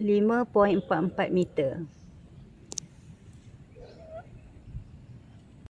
5.44 meter.